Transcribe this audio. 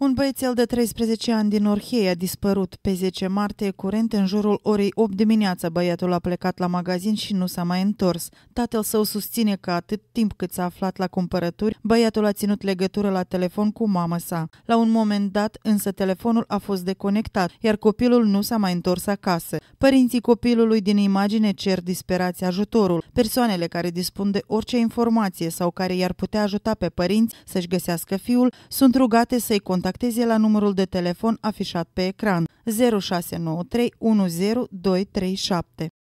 Un băiețel de 13 ani din Orhei a dispărut pe 10 martie curent în jurul orei 8 dimineața. Băiatul a plecat la magazin și nu s-a mai întors. Tatăl său susține că atât timp cât s-a aflat la cumpărături, băiatul a ținut legătură la telefon cu mama sa. La un moment dat, însă, telefonul a fost deconectat, iar copilul nu s-a mai întors acasă. Părinții copilului din imagine cer disperați ajutorul. Persoanele care dispun de orice informație sau care i-ar putea ajuta pe părinți să-și găsească fiul sunt rugate să-i contacteze contacteze la numărul de telefon afișat pe ecran 0693 10237.